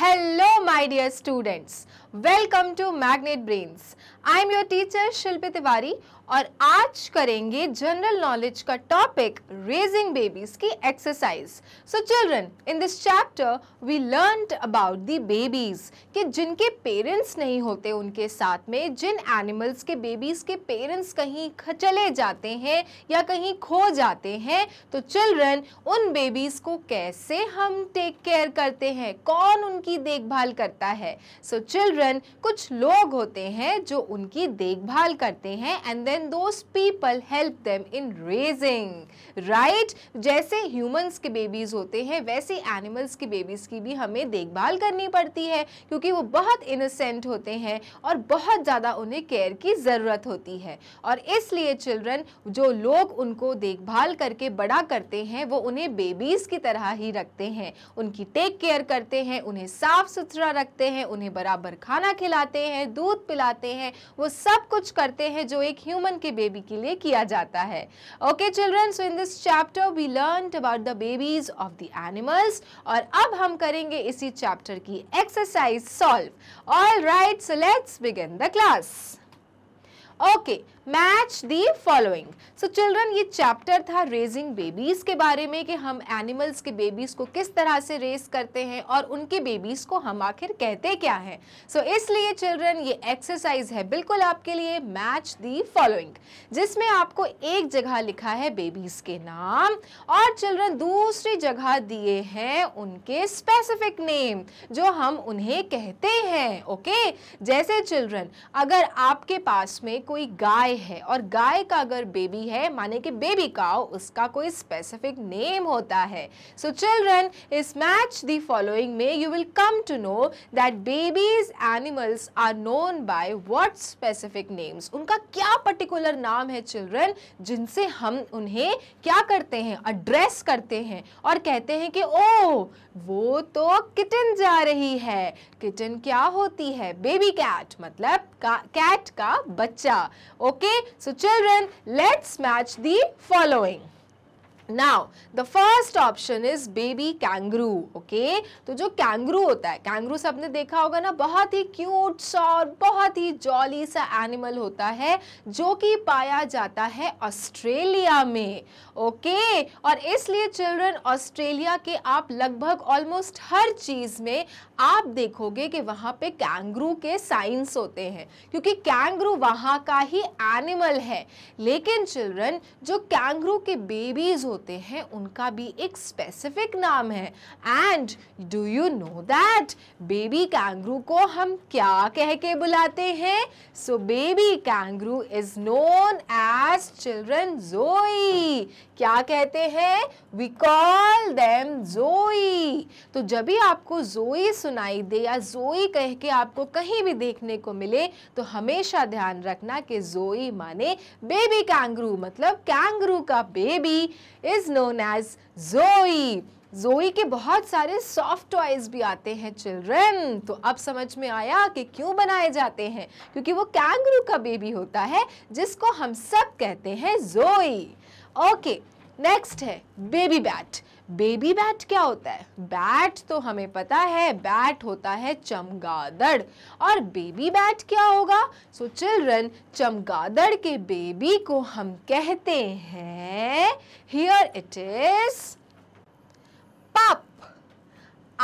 Hello my dear students. Welcome to Magnet Brains. I am your teacher Shilpi Tiwari और आज करेंगे general knowledge का topic raising babies की exercise so children in this chapter we learned about the babies कि जिनके parents नहीं होते उनके साथ में जिन एनिमल्स के बेबीज के पेरेंट्स कहीं चले जाते हैं या कहीं खो जाते हैं तो चिल्ड्रन उन बेबीज को कैसे हम टेक केयर करते हैं कौन उनकी देखभाल करता है सो चिल्ड्रन कुछ लोग होते हैं जो उनकी देखभाल करते हैं and then those people help them in raising right जैसे ह्यूमंस के बेबीज़ होते हैं वैसे एनिमल्स के बेबीज़ की भी हमें देखभाल करनी पड़ती है क्योंकि वो बहुत इनोसेंट होते हैं और बहुत ज़्यादा उन्हें केयर की ज़रूरत होती है और इसलिए चिल्ड्रन जो लोग उनको देखभाल करके बड़ा करते हैं वो उन्हें बेबीज़ की तरह ही रखते हैं उनकी टेक केयर करते हैं उन्हें साफ़ सुथरा पूरा रखते हैं उन्हें बराबर खाना खिलाते हैं दूध पिलाते हैं वो सब कुछ करते हैं जो एक ह्यूमन के बेबी के लिए किया जाता है okay children so in this chapter we learn about the babies of the animals और अब हम करेंगे इसी चैप्टर की exercise solve all right so let's begin the class okay match the following so children ये चैप्टर था रेजिंग बेबीज़ के बारे में कि हम एनिमल्स के बेबीज़ को किस तरह से रेस करते हैं और उनके बेबीज़ को हम आखिर कहते क्या हैं सो so, इसलिए चिल्ड्रन ये एक्सरसाइज है बिल्कुल आपके लिए मैच दी फॉलोइंग जिसमें आपको एक जगह लिखा है बेबीज़ के नाम और चिल्ड्रन दूसरी जगह दिए हैं उनके स्पेसिफिक नेम जो हम उन्हें कहते हैं ओके okay? जैसे चिल्ड्रन अगर आपके पास में कोई गाय है और गाय का अगर बेबी है माने कि बेबी का उसका कोई स्पेसिफिक नेम होता है सो चिल्ड्रन इस मैच द फॉलोइंग में you will come to know that babies animals are known by what specific names उनका क्या पर्टिकुलर नाम है चिल्ड्रन जिनसे हम उन्हें क्या करते हैं एड्रेस करते हैं और कहते हैं कि ओ वो तो किटन जा रही है किटन क्या होती है बेबी कैट मतलब का, कैट का बच्चा okay Okay, so children, let's match the following. Now the first option is baby kangaroo okay तो जो कैंगरू होता है कैंगरू सबने देखा होगा ना बहुत ही क्यूट सा और बहुत ही जॉली सा एनिमल होता है जो कि पाया जाता है ऑस्ट्रेलिया में ओके okay? और इसलिए चिल्ड्रन ऑस्ट्रेलिया के आप लगभग ऑलमोस्ट हर चीज़ में आप देखोगे कि वहां पे कैंगरू के साइंस होते हैं क्योंकि कैंगरू वहां का ही एनिमल है लेकिन चिल्ड्रन जो कैंगरू के बेबीज़ होते होते हैं उनका भी एक स्पेसिफिक नाम है and do you know that baby kangaroo को हम क्या कह के बुलाते हैं so baby kangaroo is known as children joey क्या कहते हैं वी कॉल देम जोई तो जब भी आपको जोई सुनाई दे या जोई कह के आपको कहीं भी देखने को मिले तो हमेशा ध्यान रखना कि जोई माने बेबी कैंगरू मतलब कैंगरू का baby is known as joey joey के बहुत सारे सॉफ्ट टॉयज भी आते हैं चिल्ड्रन तो अब समझ में आया कि क्यों बनाए जाते हैं क्योंकि वो कैंगरू का बेबी होता है जिसको हम सब कहते हैं जोई ओके नेक्स्ट है बेबी बैट बेबी बैट क्या होता है बैट तो हमें पता है बैट होता है चमगादड़ और बेबी बैट क्या होगा सो so, चिल्ड्रन चमगादड़ के बेबी को हम कहते हैं हियर इट इज पप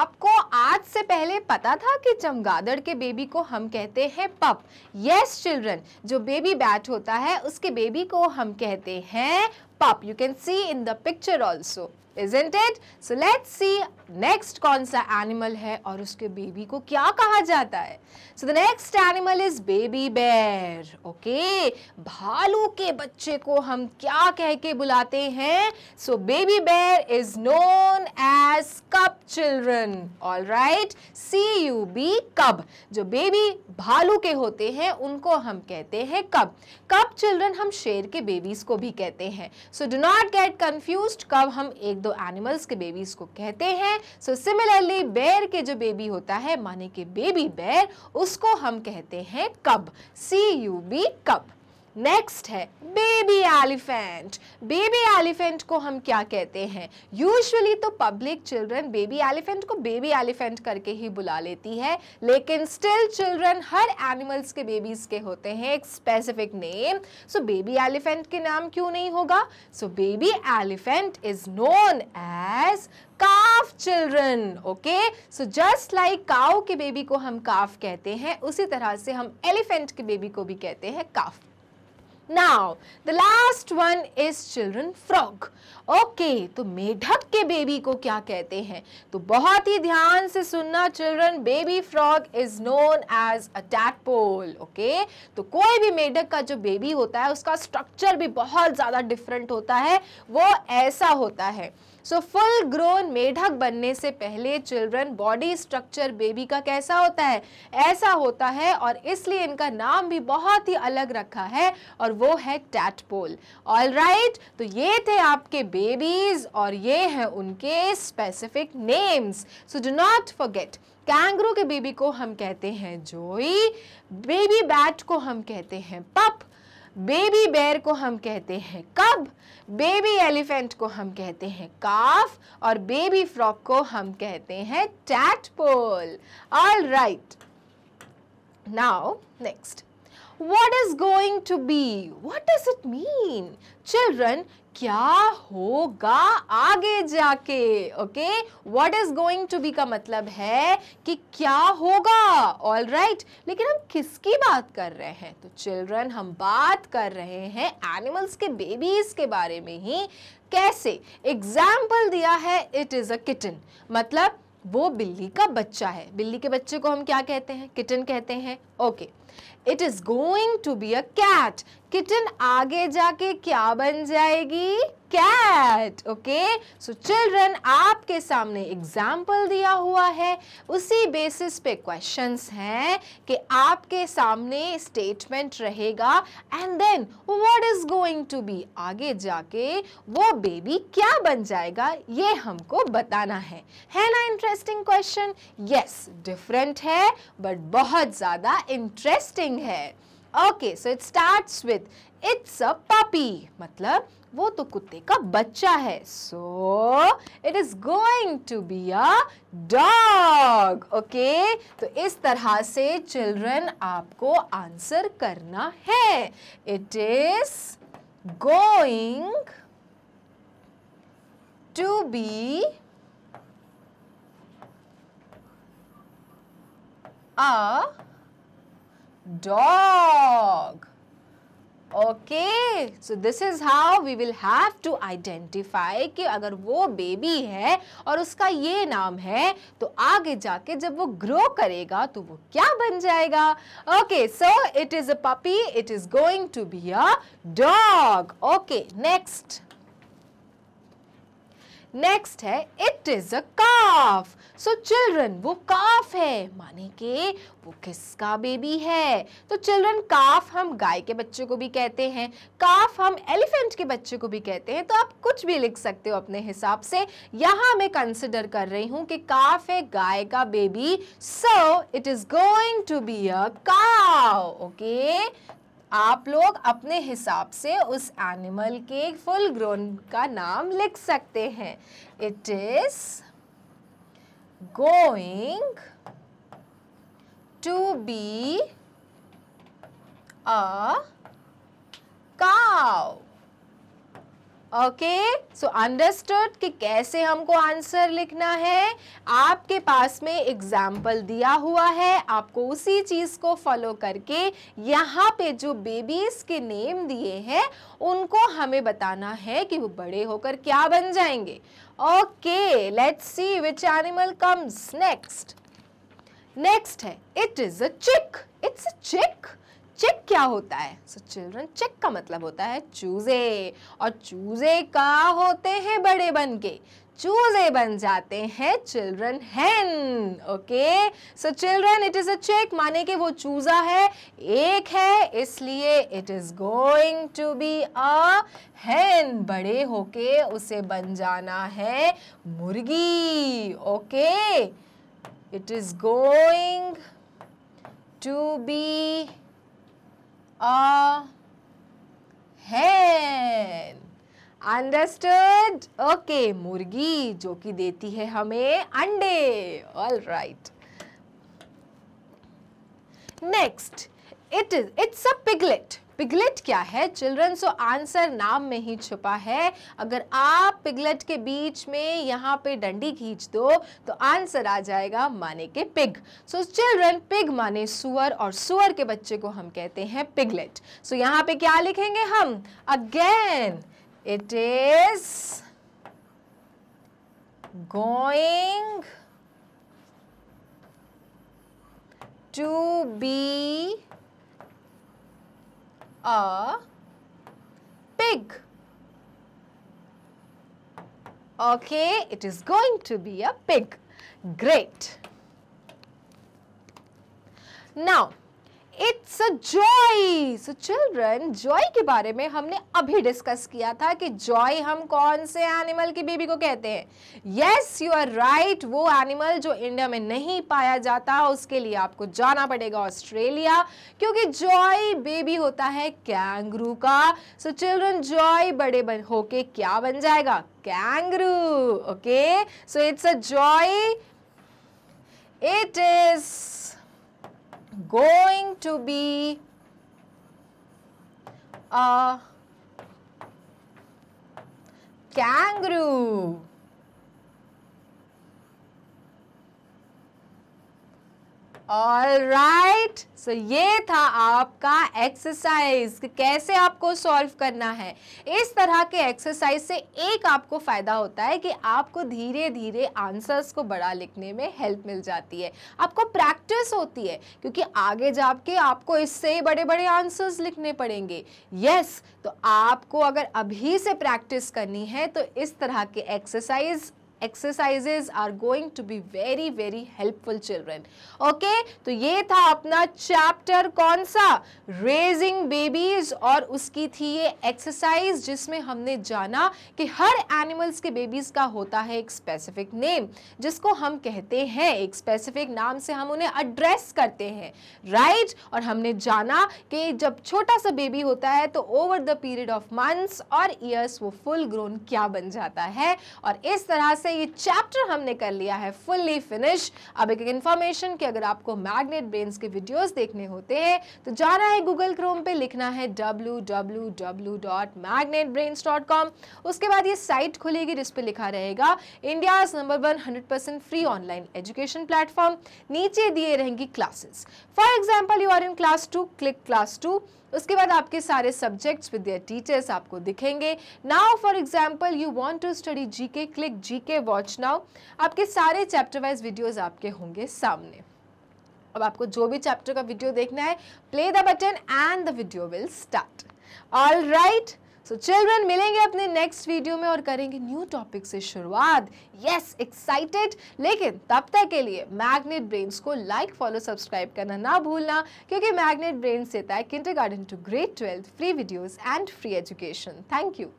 आपको आज से पहले पता था कि चमगादड़ के बेबी को हम कहते हैं पप यस चिल्ड्रन जो बेबी बैट होता है उसके बेबी को हम कहते हैं pup you can see in the picture also isn't it? So let's see next कौन सा एनिमल है और उसके बेबी को क्या कहा जाता है So the next animal is baby bear. Okay? भालू के बच्चे को हम क्या कह के बुलाते हैं So baby bear is known as cub children. All right? C U B cub. जो baby भालू के होते हैं उनको हम कहते हैं कब Cub चिल्ड्रन हम शेर के बेबीज को भी कहते हैं so do not get confused. कब हम एक दो तो एनिमल्स के बेबीज को कहते हैं सो सिमिलरली बेर के जो बेबी होता है माने के बेबी बेर उसको हम कहते हैं cub C U B cub next है बेबी एलिफेंट बेबी एलिफेंट को हम क्या कहते हैं यूजुअली तो पब्लिक चिल्ड्रन बेबी एलिफेंट को बेबी एलिफेंट करके ही बुला लेती है लेकिन स्टिल चिल्ड्रन हर एनिमल्स के बेबीज के होते हैं एक specific name so baby elephant के नाम क्यों नहीं होगा so baby elephant is known as calf children okay so just like cow के बेबी को हम काफ कहते हैं उसी तरह से हम एलिफेंट के बेबी को भी कहते हैं calf Now, the last one is children frog. Okay तो मेढक के बेबी को क्या कहते हैं तो बहुत ही ध्यान से सुनना children baby frog is known as a tadpole okay तो कोई भी मेढक का जो बेबी होता है उसका स्ट्रक्चर भी बहुत ज़्यादा डिफरेंट होता है वो ऐसा होता है सो फुल ग्रोन मेढक बनने से पहले चिल्ड्रन बॉडी स्ट्रक्चर बेबी का कैसा होता है ऐसा होता है और इसलिए इनका नाम भी बहुत ही अलग रखा है और वो है टैटपोल ऑल राइट तो ये थे आपके बेबीज और ये हैं उनके specific names so do not forget kangaroo के बेबी को हम कहते हैं जोई बेबी बैट को हम कहते हैं पप बेबी बेर को हम कहते हैं कब बेबी एलिफेंट को हम कहते हैं काफ और बेबी फ्रॉक को हम कहते हैं tadpole all right now next what is going to be? What does it mean? Children, क्या होगा आगे जाके okay what is going to be का मतलब है कि क्या होगा ऑल राइट right. लेकिन हम किसकी बात कर रहे हैं तो चिल्ड्रन हम बात कर रहे हैं एनिमल्स के बेबीज के बारे में ही कैसे एग्जाम्पल दिया है इट इज़ अ किटन मतलब वो बिल्ली का बच्चा है बिल्ली के बच्चे को हम क्या कहते हैं किटन कहते हैं okay okay. It is going to be a cat kitten आगे जाके क्या बन जाएगी कैट ओके सो चिल्ड्रन आपके सामने एग्जाम्पल दिया हुआ है उसी बेसिस पे क्वेश्चन हैं कि आपके सामने स्टेटमेंट रहेगा and then what is going to be आगे जाके वो बेबी क्या बन जाएगा ये हमको बताना है है ना इंटरेस्टिंग क्वेश्चन यस डिफरेंट है बट बहुत ज़्यादा इंटरेस्ट इंटरेस्टिंग है okay so it starts with it's a puppy मतलब वो तो कुत्ते का बच्चा है so it is going to be a dog okay तो इस तरह से चिल्ड्रन आपको आंसर करना है it is going to be a dog. Okay so this is how we will have to identify कि अगर वो बेबी है और उसका ये नाम है तो आगे जाके जब वो ग्रो करेगा तो वो क्या बन जाएगा okay so it is a puppy it is going to be a dog okay next next है it is a calf so children वो काफ है माने के वो किसका बेबी है तो चिल्ड्रन काफ हम गाय के बच्चे को भी कहते हैं काफ हम एलिफेंट के बच्चे को भी कहते हैं तो आप कुछ भी लिख सकते हो अपने हिसाब से यहां मैं कंसिडर कर रही हूं कि काफ है गाय का baby so it is going to be a cow okay आप लोग अपने हिसाब से उस एनिमल के फुल ग्रोन का नाम लिख सकते हैं it is going to be a cow okay so understood कि कैसे हमको आंसर लिखना है आपके पास में एग्जाम्पल दिया हुआ है आपको उसी चीज़ को फॉलो करके यहाँ पे जो बेबीज़ के नेम दिए हैं उनको हमें बताना है कि वो बड़े होकर क्या बन जाएंगे okay let's see which animal comes next next है it is a chick it's अ चिक चेक क्या होता है सो चिल्ड्रन चेक का मतलब होता है चूजे और चूजे का होते हैं बड़े बन के चूजे बन जाते हैं children hen okay so children it is a chick माने कि वो चूजा है एक है इसलिए it is going to be a hen बड़े होके उसे बन जाना है मुर्गी ओके it is going to be a hen. Understood okay मुर्गी जो कि देती है हमें अंडे all right next it is it's a piglet piglet क्या है चिल्ड्रन सो आंसर नाम में ही छुपा है अगर आप पिगलेट के बीच में यहाँ पे डंडी खींच दो तो आंसर आ जाएगा माने के पिग सो चिल्ड्रन पिग माने सुअर और सुअर के बच्चे को हम कहते हैं पिगलेट सो so, यहाँ पे क्या लिखेंगे हम again it is going to be a pig. Okay, it is going to be a pig. Great. Now, it's a joey so children joey के बारे में हमने अभी डिस्कस किया था कि जॉय हम कौन से एनिमल की बेबी को कहते हैं यस यू आर राइट वो एनिमल जो इंडिया में नहीं पाया जाता उसके लिए आपको जाना पड़ेगा ऑस्ट्रेलिया क्योंकि जॉय बेबी होता है कैंगरू का सो चिल्ड्रन जॉय बड़े बन होके क्या बन जाएगा kangaroo okay so it's a joey it is going to be a kangaroo. All right so ये था आपका एक्सरसाइज कैसे आपको सॉल्व करना है इस तरह के एक्सरसाइज से एक आपको फ़ायदा होता है कि आपको धीरे धीरे आंसर्स को बड़ा लिखने में हेल्प मिल जाती है आपको प्रैक्टिस होती है क्योंकि आगे जाके आपको इससे बड़े बड़े आंसर्स लिखने पड़ेंगे यस yes, तो आपको अगर अभी से प्रैक्टिस करनी है तो इस तरह के exercise exercises are going to be very very helpful children okay तो ये था अपना चैप्टर कौन सा रेजिंग बेबीज और उसकी थी ये एक्सरसाइज जिसमें हमने जाना कि हर एनिमल्स के बेबीज का होता है एक स्पेसिफिक नेम जिसको हम कहते हैं एक स्पेसिफिक नाम से हम उन्हें एड्रेस करते हैं राइट right? और हमने जाना कि जब छोटा सा बेबी होता है तो over the period of months और ईयर्स वो फुल ग्रोन क्या बन जाता है और इस तरह से से ये चैप्टर हमने कर लिया है फुल्ली फिनिश अब एक इन्फॉर्मेशन कि अगर आपको मैग्नेट ब्रेन्स के वीडियोस देखने होते हैं तो जाना है गूगल क्रोम पे लिखना है www.magnetbrains.com उसके बाद ये साइट खुलेगी जिस पर लिखा रहेगा India number one hundred free online education platform नीचे दिए रहेंगी classes for example you are in class two click class two उसके बाद आपके सारे सब्जेक्ट्स विद टीचर्स आपको दिखेंगे now for example you want to study GK click GK watch now आपके सारे चैप्टर वाइज वीडियोस आपके होंगे सामने अब आपको जो भी चैप्टर का वीडियो देखना है play the button and the video will start all right so children मिलेंगे अपने नेक्स्ट वीडियो में और करेंगे न्यू टॉपिक से शुरुआत यस एक्साइटेड लेकिन तब तक के लिए मैग्नेट ब्रेन्स को लाइक फॉलो सब्सक्राइब करना ना भूलना क्योंकि मैग्नेट ब्रेन्स देता है kindergarten to grade twelfth free videos and free education thank you